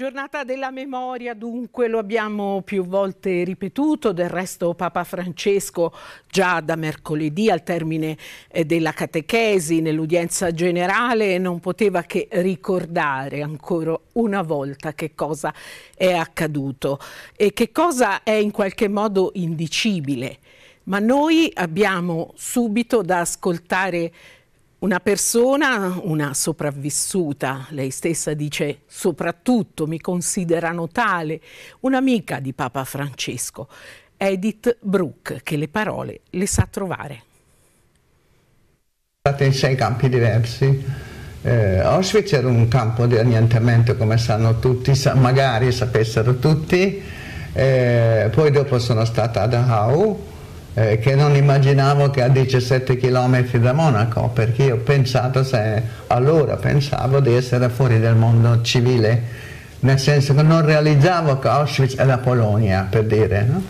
Giornata della memoria, dunque, lo abbiamo più volte ripetuto, del resto Papa Francesco già da mercoledì al termine eh, della catechesi nell'udienza generale non poteva che ricordare ancora una volta che cosa è accaduto e che cosa è in qualche modo indicibile. Ma noi abbiamo subito da ascoltare una persona, una sopravvissuta, lei stessa dice soprattutto mi considerano tale, un'amica di Papa Francesco, Edith Brooke, che le parole le sa trovare. State in sei campi diversi. Eh, Auschwitz era un campo di annientamento, come sanno tutti, sa- magari sapessero tutti. Eh, poi dopo sono stata a Dachau, eh, che non immaginavo che a 17 km da Monaco, perché io pensato se, allora pensavo di essere fuori dal mondo civile, nel senso che non realizzavo che Auschwitz è la Polonia, per dire, no?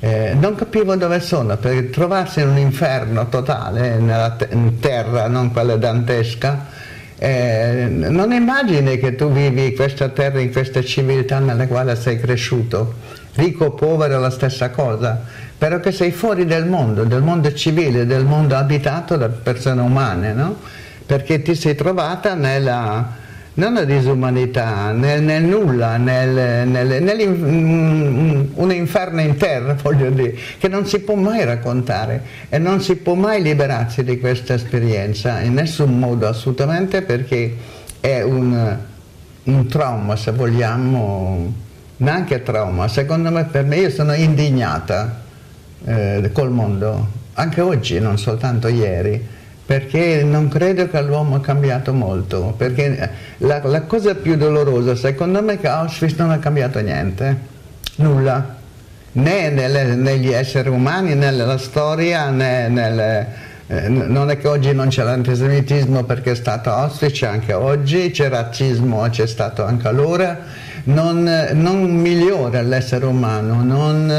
eh, non capivo dove sono, perché trovarsi in un inferno totale, nella te- in terra, non quella dantesca, eh, non immagini che tu vivi questa terra, in questa civiltà nella quale sei cresciuto, ricco o povero è la stessa cosa, però che sei fuori del mondo, del mondo civile, del mondo abitato da persone umane, no? perché ti sei trovata nella, non la disumanità, nel, nel nulla, nel, nel, nel mm, un inferno in terra, voglio dire, che non si può mai raccontare e non si può mai liberarsi di questa esperienza, in nessun modo assolutamente, perché è un, un trauma, se vogliamo, neanche trauma, secondo me per me io sono indignata eh, col mondo, anche oggi, non soltanto ieri, perché non credo che l'uomo ha cambiato molto, perché la, la, cosa più dolorosa secondo me è che Auschwitz non ha cambiato niente, nulla, né nelle, negli esseri umani, né nella storia, né nelle... Eh, non è che oggi non c'è l'antisemitismo perché è stato Auschwitz, anche oggi, c'è razzismo, c'è stato anche allora, non, non migliora l'essere umano, non,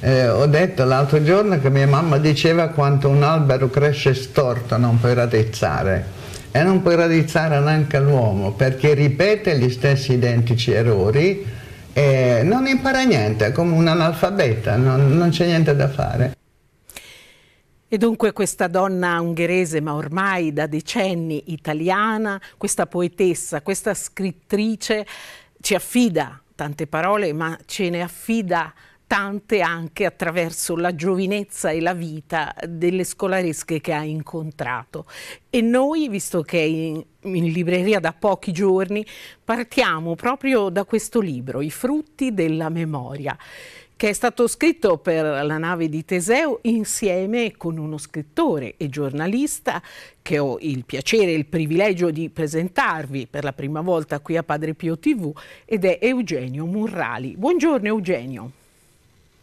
eh, ho detto l'altro giorno che mia mamma diceva quanto un albero cresce storto non puoi radizzare e non puoi radizzare neanche l'uomo perché ripete gli stessi identici errori e non impara niente, è come un analfabeta, non, non c'è niente da fare. E dunque questa donna ungherese, ma ormai da decenni italiana, questa poetessa, questa scrittrice, ci affida tante parole, ma ce ne affida tante anche attraverso la giovinezza e la vita delle scolaresche che ha incontrato. E noi, visto che è in, in libreria da pochi giorni, partiamo proprio da questo libro, I frutti della memoria che è stato scritto per la nave di Teseo insieme con uno scrittore e giornalista che ho il piacere e il privilegio di presentarvi per la prima volta qui a Padre Pio TV ed è Eugenio Murrali. Buongiorno Eugenio.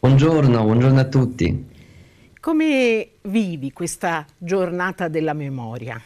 Buongiorno, buongiorno a tutti. Come vivi questa giornata della memoria?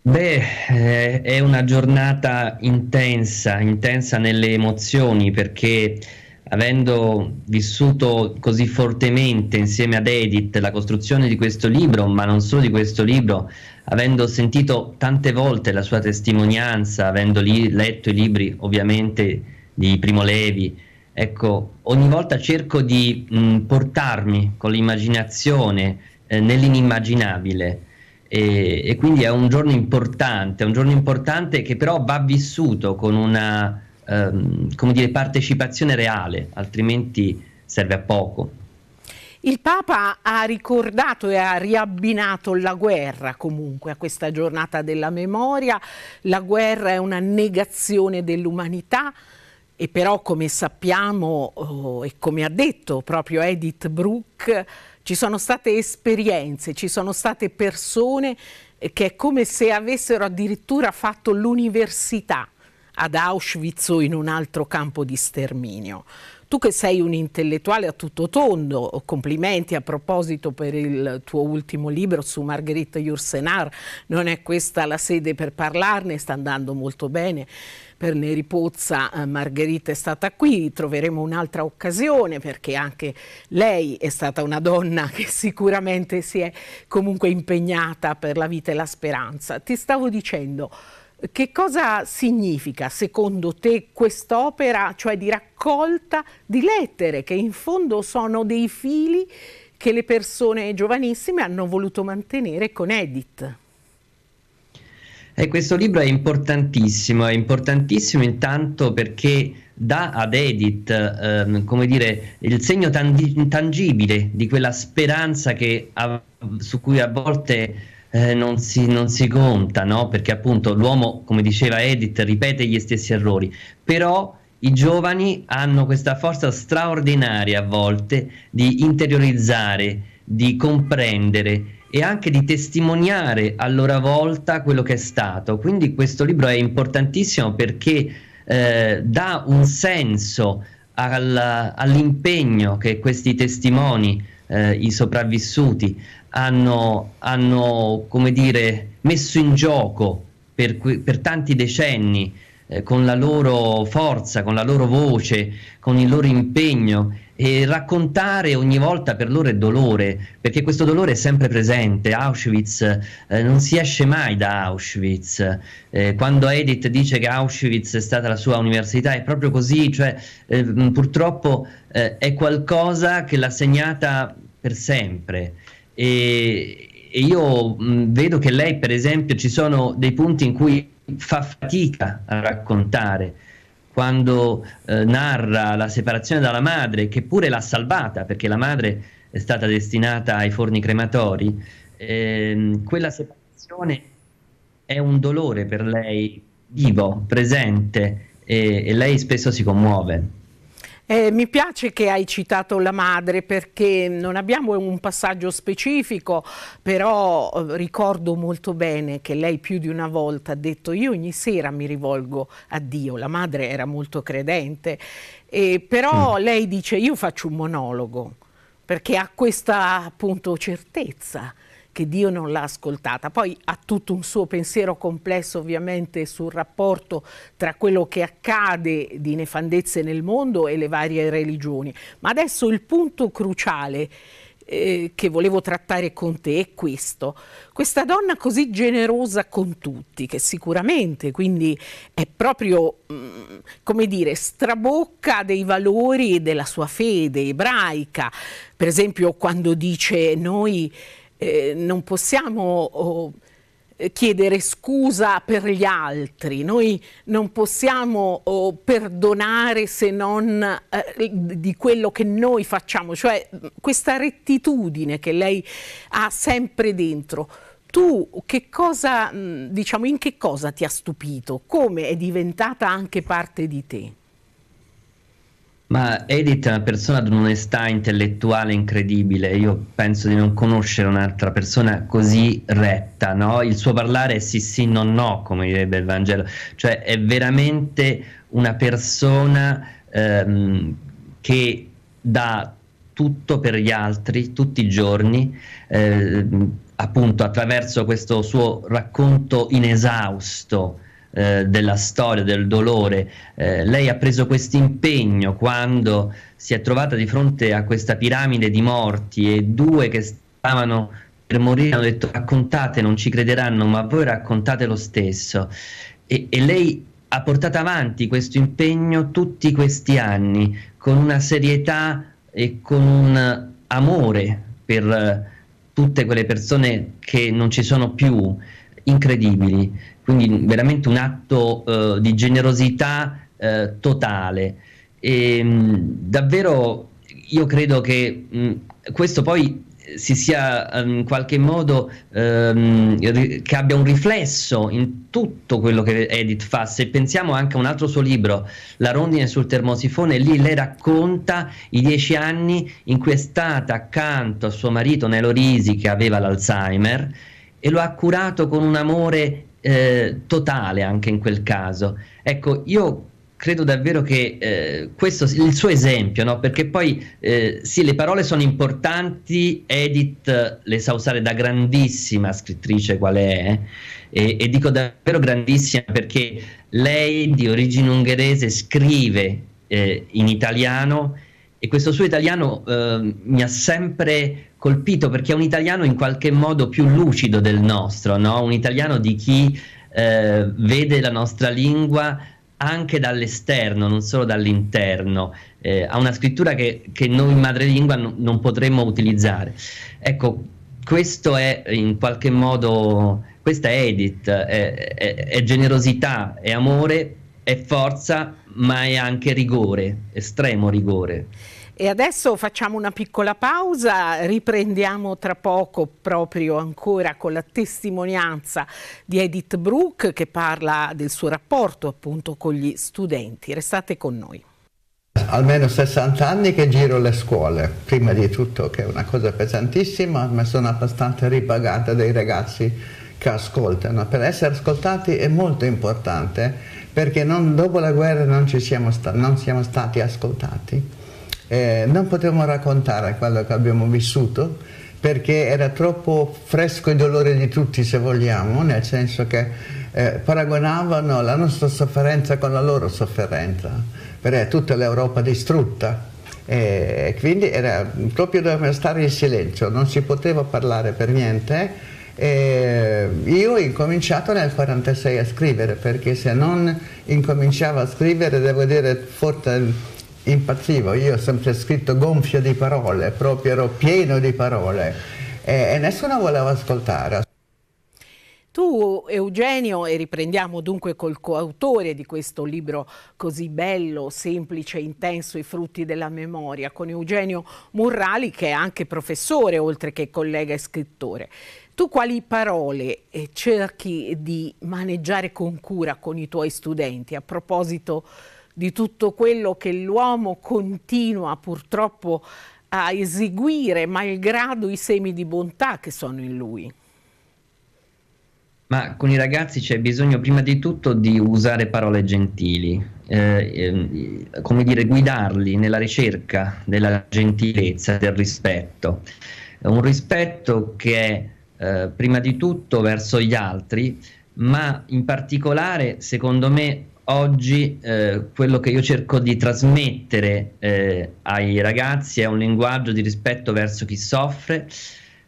Beh, eh, è una giornata intensa, intensa nelle emozioni perché avendo vissuto così fortemente insieme ad Edith la costruzione di questo libro, ma non solo di questo libro, avendo sentito tante volte la sua testimonianza, avendo letto i libri ovviamente di Primo Levi, Ecco, ogni volta cerco di mh, mm, portarmi con l'immaginazione eh, nell'inimmaginabile e, e, quindi è un giorno importante, un giorno importante che però va vissuto con una ehm, come dire, partecipazione reale, altrimenti serve a poco. Il Papa ha ricordato e ha riabbinato la guerra comunque a questa giornata della memoria. La guerra è una negazione dell'umanità, e però come sappiamo oh, e come ha detto proprio Edith Brooke, ci sono state esperienze, ci sono state persone eh, che è come se avessero addirittura fatto l'università ad Auschwitz o in un altro campo di sterminio. Tu che sei un intellettuale a tutto tondo, complimenti a proposito per il tuo ultimo libro su Margherita Yourcenar, non è questa la sede per parlarne, sta andando molto bene per Neri Pozza eh, Margherita è stata qui, troveremo un'altra occasione perché anche lei è stata una donna che sicuramente si è comunque impegnata per la vita e la speranza. Ti stavo dicendo, che cosa significa secondo te quest'opera, cioè di raccolta di lettere che in fondo sono dei fili che le persone giovanissime hanno voluto mantenere con Edith? E questo libro è importantissimo, è importantissimo intanto perché dà ad Edith, ehm, come dire, il segno tang- tangibile di quella speranza che, a, su cui a volte eh, non, si, non, si, conta, no? perché appunto l'uomo, come diceva Edith, ripete gli stessi errori, però i giovani hanno questa forza straordinaria a volte di interiorizzare, di comprendere e anche di testimoniare a loro volta quello che è stato. Quindi questo libro è importantissimo perché eh, dà un senso al, all'impegno che questi testimoni, eh, i sopravvissuti, hanno, hanno dire, messo in gioco per, per tanti decenni eh, con la loro forza, con la loro voce, con il loro impegno e raccontare ogni volta per loro è dolore, perché questo dolore è sempre presente. Auschwitz eh, non si esce mai da Auschwitz. Eh, quando Edith dice che Auschwitz è stata la sua università, è proprio così, cioè eh, mm, purtroppo eh, è qualcosa che l'ha segnata per sempre. E, e io mh, mm, vedo che lei, per esempio, ci sono dei punti in cui fa fatica a raccontare quando eh, narra la separazione dalla madre, che pure l'ha salvata perché la madre è stata destinata ai forni crematori, eh, quella separazione è un dolore per lei vivo, presente e, e lei spesso si commuove. Eh, mi piace che hai citato la madre perché non abbiamo un passaggio specifico, però eh, ricordo molto bene che lei più di una volta ha detto io ogni sera mi rivolgo a Dio, la madre era molto credente, eh, però mm. lei dice io faccio un monologo perché ha questa appunto certezza che Dio non l'ha ascoltata. Poi ha tutto un suo pensiero complesso ovviamente sul rapporto tra quello che accade di nefandezze nel mondo e le varie religioni. Ma adesso il punto cruciale eh, che volevo trattare con te è questo. Questa donna così generosa con tutti, che sicuramente quindi è proprio, mh, mm, come dire, strabocca dei valori della sua fede ebraica. Per esempio quando dice noi eh, non possiamo oh, chiedere scusa per gli altri, noi non possiamo oh, perdonare se non eh, di quello che noi facciamo, cioè questa rettitudine che lei ha sempre dentro. Tu che cosa, mm, diciamo, in che cosa ti ha stupito? Come è diventata anche parte di te? Ma Edith è una persona di un'onestà intellettuale incredibile, io penso di non conoscere un'altra persona così retta, no? il suo parlare è sì sì no no, come direbbe il Vangelo, cioè è veramente una persona ehm, che dà tutto per gli altri tutti i giorni, eh, appunto attraverso questo suo racconto inesausto eh, della storia, del dolore. Eh, lei ha preso questo impegno quando si è trovata di fronte a questa piramide di morti e due che stavano per morire hanno detto raccontate, non ci crederanno, ma voi raccontate lo stesso. E, e lei ha portato avanti questo impegno tutti questi anni con una serietà e con un amore per eh, tutte quelle persone che non ci sono più, incredibili. Quindi veramente un atto eh, di generosità eh, totale. E, ehm, mh, davvero io credo che mh, mm, questo poi si sia ehm, in qualche modo ehm, che abbia un riflesso in tutto quello che Edith fa. Se pensiamo anche a un altro suo libro, La rondine sul termosifone, lì lei racconta i dieci anni in cui è stata accanto a suo marito Nelo Risi che aveva l'Alzheimer e lo ha curato con un amore eh, totale anche in quel caso. Ecco, io credo davvero che eh, questo il suo esempio, no? perché poi eh, sì, le parole sono importanti, Edith le sa usare da grandissima scrittrice qual è, eh, e, e dico davvero grandissima perché lei di origine ungherese scrive eh, in italiano e questo suo italiano eh, mi ha sempre colpito perché è un italiano in qualche modo più lucido del nostro, no? un italiano di chi eh, vede la nostra lingua anche dall'esterno, non solo dall'interno, eh, ha una scrittura che, che noi madrelingua n- non potremmo utilizzare. Ecco, questo è in qualche modo, questa è Edith, è, è, è generosità, è amore, è forza, ma è anche rigore, estremo rigore. E adesso facciamo una piccola pausa, riprendiamo tra poco proprio ancora con la testimonianza di Edith Brooke che parla del suo rapporto appunto con gli studenti. Restate con noi. Almeno 60 anni che giro le scuole, prima di tutto che è una cosa pesantissima, ma sono abbastanza ripagata dai ragazzi che ascoltano. Per essere ascoltati è molto importante perché non, dopo la guerra non, siamo, sta non siamo stati ascoltati. Eh, non potevamo raccontare quello che abbiamo vissuto perché era troppo fresco il dolore di tutti, se vogliamo, nel senso che eh, paragonavano la nostra sofferenza con la loro sofferenza, perché tutta l'Europa distrutta. E quindi era proprio doveva stare in silenzio, non si poteva parlare per niente e eh, io ho incominciato nel 1946 a scrivere perché se non incominciavo a scrivere devo dire forte impazzivo, io ho sempre scritto gonfio di parole, proprio ero pieno di parole e, e nessuno voleva ascoltare. Tu, Eugenio, e riprendiamo dunque col coautore di questo libro così bello, semplice, intenso, I frutti della memoria, con Eugenio Murrali, che è anche professore, oltre che collega e scrittore. Tu quali parole eh, cerchi di maneggiare con cura con i tuoi studenti a proposito di tutto quello che l'uomo continua purtroppo a eseguire malgrado i semi di bontà che sono in lui? Ma con i ragazzi c'è bisogno prima di tutto di usare parole gentili, eh, ehm, come dire, guidarli nella ricerca della gentilezza, del rispetto. Un rispetto che è... Eh, prima di tutto verso gli altri, ma in particolare secondo me oggi eh, quello che io cerco di trasmettere eh, ai ragazzi è un linguaggio di rispetto verso chi soffre,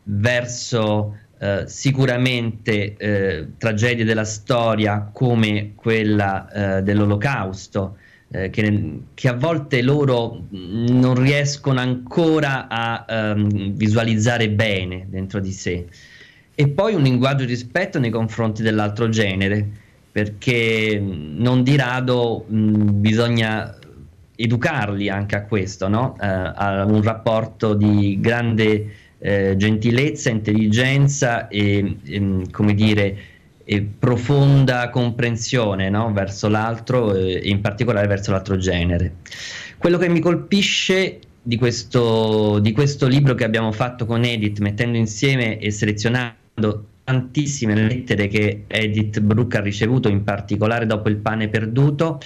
verso eh, sicuramente eh, tragedie della storia come quella eh, dell'olocausto, che, che, a volte loro mm, non riescono ancora a ehm, visualizzare bene dentro di sé e poi un linguaggio di rispetto nei confronti dell'altro genere, perché mm, non di rado mh, mm, bisogna educarli anche a questo, no? eh, a un rapporto di grande eh, gentilezza, intelligenza e, e mm, come dire, e profonda comprensione no? verso l'altro eh, e in particolare verso l'altro genere. Quello che mi colpisce di questo, di questo libro che abbiamo fatto con Edith, mettendo insieme e selezionando tantissime lettere che Edith Brooke ha ricevuto, in particolare dopo il pane perduto,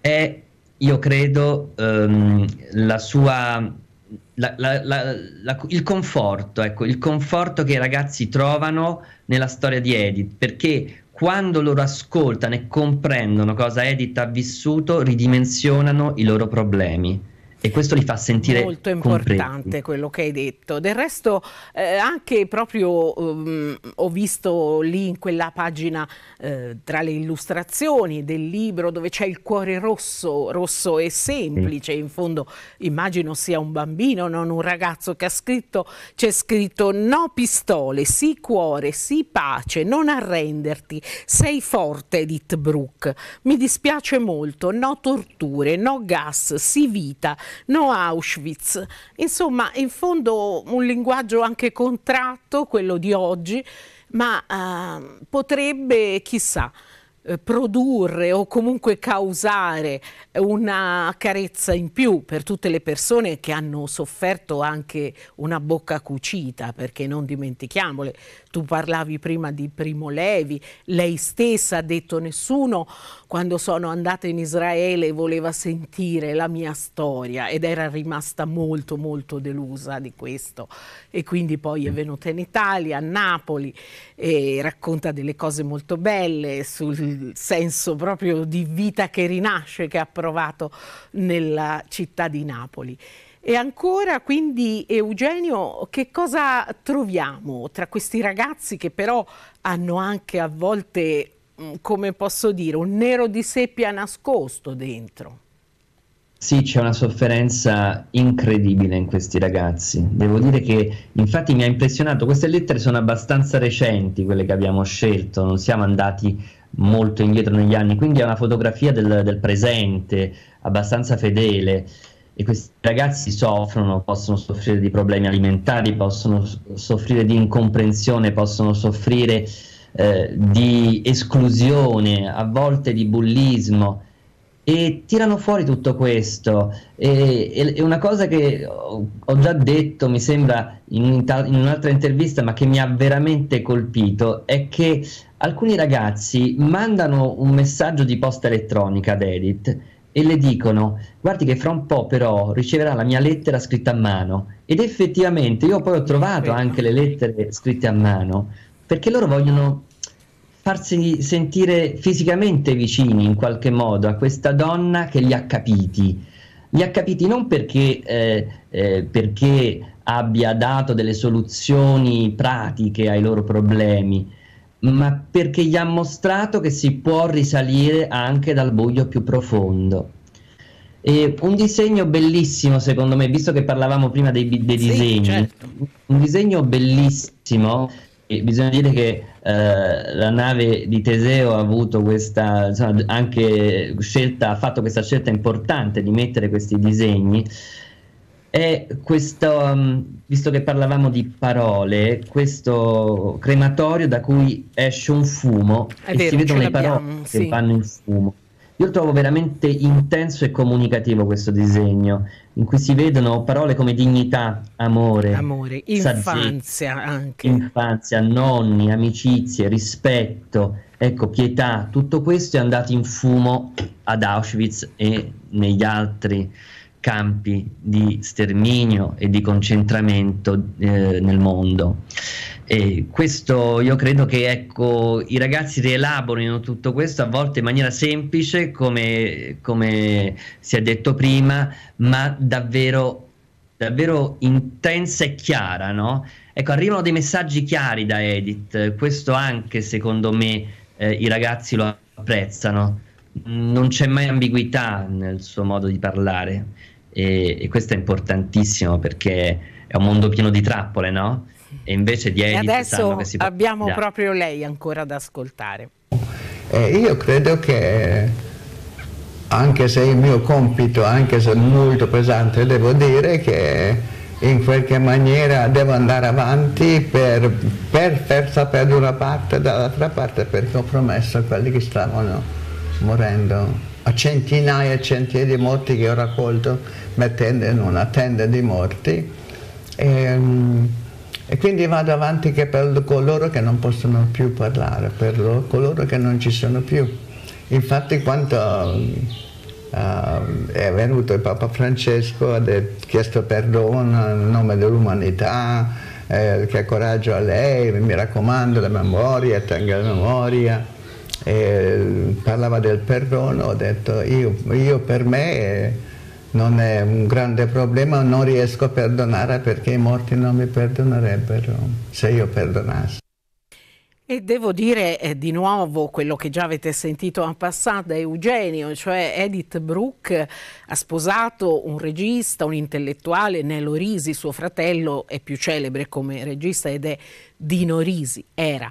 è, io credo, ehm, la sua, la, la, la, il conforto, ecco, il conforto che i ragazzi trovano nella storia di Edith, perché quando loro ascoltano e comprendono cosa Edith ha vissuto, ridimensionano i loro problemi e questo li fa sentire molto importante compresi. quello che hai detto del resto eh, anche proprio um, ho visto lì in quella pagina eh, tra le illustrazioni del libro dove c'è il cuore rosso rosso e semplice sì. Mm. in fondo immagino sia un bambino non un ragazzo che ha scritto c'è scritto no pistole sì cuore sì pace non arrenderti sei forte Edith Brooke mi dispiace molto no torture no gas sì vita no Auschwitz. Insomma, in fondo un linguaggio anche contratto, quello di oggi, ma eh, potrebbe, chissà, eh, produrre o comunque causare una carezza in più per tutte le persone che hanno sofferto anche una bocca cucita, perché non dimentichiamole, tu parlavi prima di Primo Levi, lei stessa ha detto nessuno quando sono andata in Israele voleva sentire la mia storia ed era rimasta molto molto delusa di questo e quindi poi è mm. venuta in Italia, a Napoli e racconta delle cose molto belle sul senso proprio di vita che rinasce, che ha provato nella città di Napoli. E ancora, quindi, Eugenio, che cosa troviamo tra questi ragazzi che però hanno anche a volte, mm, come posso dire, un nero di seppia nascosto dentro? Sì, c'è una sofferenza incredibile in questi ragazzi. Devo dire che infatti mi ha impressionato, queste lettere sono abbastanza recenti, quelle che abbiamo scelto, non siamo andati molto indietro negli anni, quindi è una fotografia del, del presente, abbastanza fedele. E questi ragazzi soffrono, possono soffrire di problemi alimentari, possono soffrire di incomprensione, possono soffrire eh, di esclusione, a volte di bullismo e tirano fuori tutto questo. E, e una cosa che ho, ho, già detto, mi sembra, in, in un'altra intervista, ma che mi ha veramente colpito, è che alcuni ragazzi mandano un messaggio di posta elettronica ad Edith e le dicono guardi che fra un po' però riceverà la mia lettera scritta a mano ed effettivamente io poi ho trovato anche le lettere scritte a mano perché loro vogliono farsi sentire fisicamente vicini in qualche modo a questa donna che li ha capiti li ha capiti non perché, eh, eh, perché abbia dato delle soluzioni pratiche ai loro problemi ma perché gli ha mostrato che si può risalire anche dal buio più profondo. E un disegno bellissimo, secondo me, visto che parlavamo prima dei, dei sì, disegni, certo. un disegno bellissimo. E bisogna dire che eh, la nave di Teseo ha avuto questa insomma, anche scelta, ha fatto questa scelta importante di mettere questi disegni è questo, um, visto che parlavamo di parole, questo crematorio da cui esce un fumo è e vero, si vedono le parole sì. che fanno in fumo. Io trovo veramente intenso e comunicativo questo disegno, in cui si vedono parole come dignità, amore, amore infanzia saggezza, anche. Infanzia, nonni, amicizie, rispetto, ecco, pietà, tutto questo è andato in fumo ad Auschwitz e negli altri campi di sterminio e di concentramento eh, nel mondo. E questo io credo che ecco, i ragazzi rielaborino tutto questo a volte in maniera semplice, come, come si è detto prima, ma davvero, davvero intensa e chiara. No? Ecco, arrivano dei messaggi chiari da Edith, questo anche secondo me eh, i ragazzi lo apprezzano non c'è mai ambiguità nel suo modo di parlare e, e questo è importantissimo perché è un mondo pieno di trappole, no? E invece di Elite adesso abbiamo proprio lei ancora da ascoltare. Eh, io credo che anche se il mio compito, anche se molto pesante, devo dire che in qualche maniera devo andare avanti per, per far sapere da una parte e dall'altra parte perché ho promesso a quelli che stavano morendo, a centinaia e centinaia di morti che ho raccolto mettendo in una tenda di morti. E, ehm, e quindi vado avanti che per coloro che non possono più parlare, per coloro che non ci sono più. Infatti quando uh, è venuto il Papa Francesco, ha chiesto perdono in nome dell'umanità, eh, che coraggio a lei, mi raccomando la memoria, tenga la memoria. E parlava del perdono, ho detto io, io per me... Eh, non è un grande problema, non riesco a perdonare perché i morti non mi perdonerebbero se io perdonassi. E devo dire eh, di nuovo quello che già avete sentito a passata da Eugenio, cioè Edith Brooke ha sposato un regista, un intellettuale, Nello Risi, suo fratello è più celebre come regista ed è Dino Risi, era.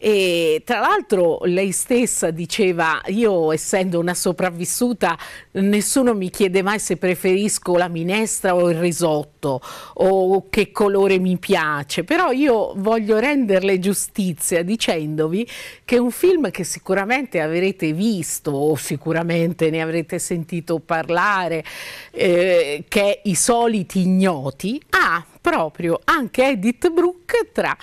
E tra l'altro lei stessa diceva, io essendo una sopravvissuta, nessuno mi chiede mai se preferisco la minestra o il risotto o che colore mi piace, però io voglio renderle giustizia dicendovi che un film che sicuramente avrete visto o sicuramente ne avrete sentito parlare, eh, che è I soliti ignoti, ha proprio anche Edith Brooke tra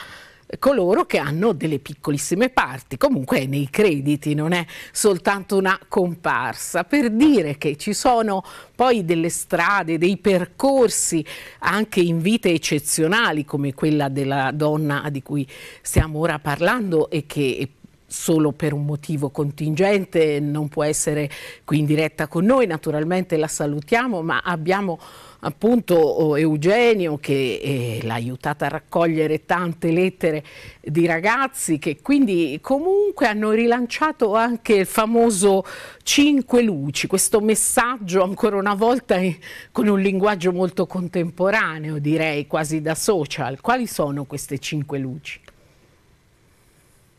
coloro che hanno delle piccolissime parti, comunque è nei crediti, non è soltanto una comparsa, per dire che ci sono poi delle strade, dei percorsi anche in vite eccezionali come quella della donna di cui stiamo ora parlando e che solo per un motivo contingente, non può essere qui in diretta con noi, naturalmente la salutiamo, ma abbiamo appunto oh, Eugenio che eh, l'ha aiutata a raccogliere tante lettere di ragazzi che quindi comunque hanno rilanciato anche il famoso Cinque luci, questo messaggio ancora una volta eh, con un linguaggio molto contemporaneo direi quasi da social. Quali sono queste Cinque luci?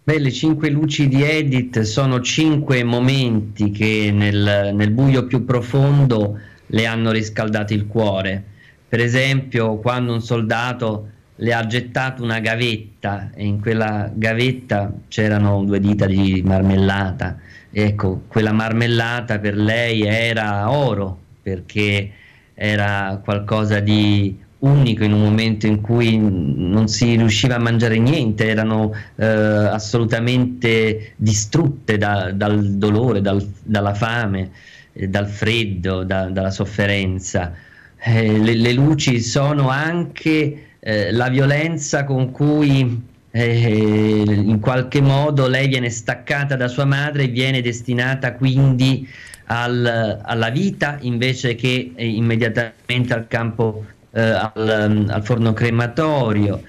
Beh, le cinque luci di Edith sono cinque momenti che nel, nel buio più profondo le hanno riscaldato il cuore. Per esempio, quando un soldato le ha gettato una gavetta e in quella gavetta c'erano due dita di marmellata. Ecco, quella marmellata per lei era oro perché era qualcosa di unico in un momento in cui non si riusciva a mangiare niente, erano eh, assolutamente distrutte da, dal dolore, dal, dalla fame, eh, dal freddo, da, dalla sofferenza. Eh, le, le, luci sono anche eh, la violenza con cui eh, in qualche modo lei viene staccata da sua madre e viene destinata quindi al, alla vita invece che immediatamente al campo eh, al, ehm, al, forno crematorio.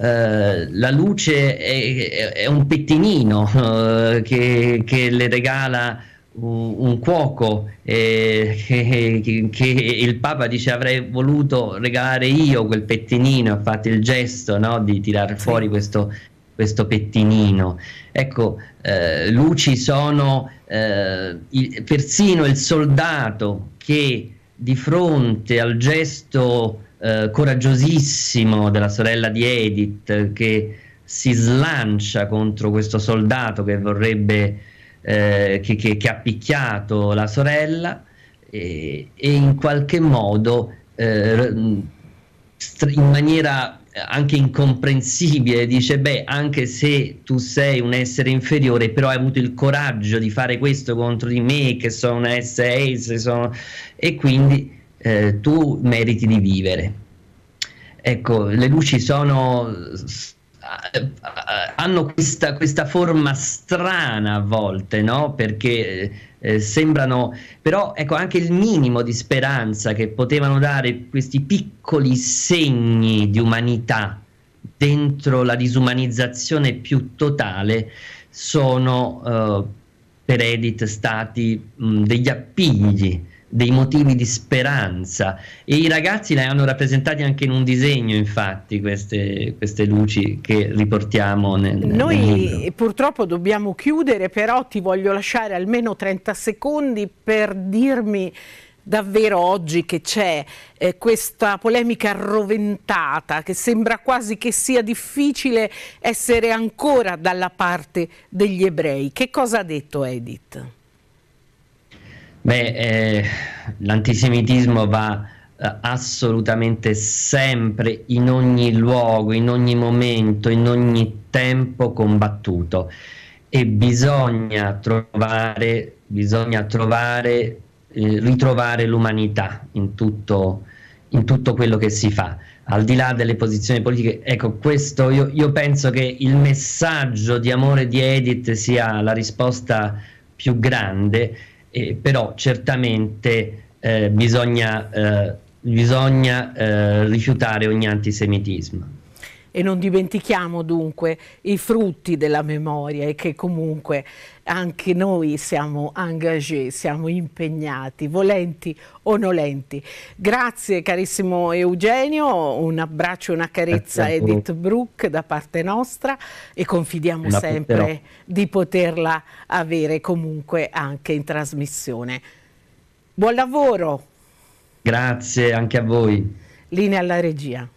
Eh, la luce è, è un pettinino eh, che, che, le regala un, un cuoco eh, che, che, che, il Papa dice avrei voluto regalare io quel pettinino, ha fatto il gesto no, di tirare fuori questo questo pettinino. Ecco, eh, luci sono eh, il, persino il soldato che di fronte al gesto eh, coraggiosissimo della sorella di Edith che si slancia contro questo soldato che vorrebbe eh, che, che, che, ha picchiato la sorella e, e in qualche modo eh, in maniera anche incomprensibile dice beh anche se tu sei un essere inferiore però hai avuto il coraggio di fare questo contro di me che sono un SS sono... e quindi eh, tu meriti di vivere. Ecco, le luci sono, eh, hanno questa, questa, forma strana a volte, no? Perché eh, eh, sembrano, però ecco anche il minimo di speranza che potevano dare questi piccoli segni di umanità dentro la disumanizzazione più totale sono eh, per Edith stati mh, degli appigli dei motivi di speranza e i ragazzi le hanno rappresentate anche in un disegno infatti queste, queste luci che riportiamo nel, noi nel purtroppo dobbiamo chiudere però ti voglio lasciare almeno 30 secondi per dirmi davvero oggi che c'è eh, questa polemica arroventata, che sembra quasi che sia difficile essere ancora dalla parte degli ebrei. Che cosa ha detto Edith? Beh, eh, l'antisemitismo va eh, assolutamente sempre in ogni luogo, in ogni momento, in ogni tempo combattuto e bisogna trovare, bisogna trovare eh, ritrovare l'umanità in tutto, in tutto quello che si fa, al di là delle posizioni politiche. Ecco, questo io, io penso che il messaggio di amore di Edith sia la risposta più grande eh, però certamente eh, bisogna, eh, bisogna eh, rifiutare ogni antisemitismo. E non dimentichiamo dunque i frutti della memoria e che comunque anche noi siamo engagés, siamo impegnati, volenti o nolenti. Grazie carissimo Eugenio, un abbraccio, una carezza a Edith Brooke da parte nostra e confidiamo La sempre porterò. di poterla avere comunque anche in trasmissione. Buon lavoro! Grazie anche a voi. Linea alla regia.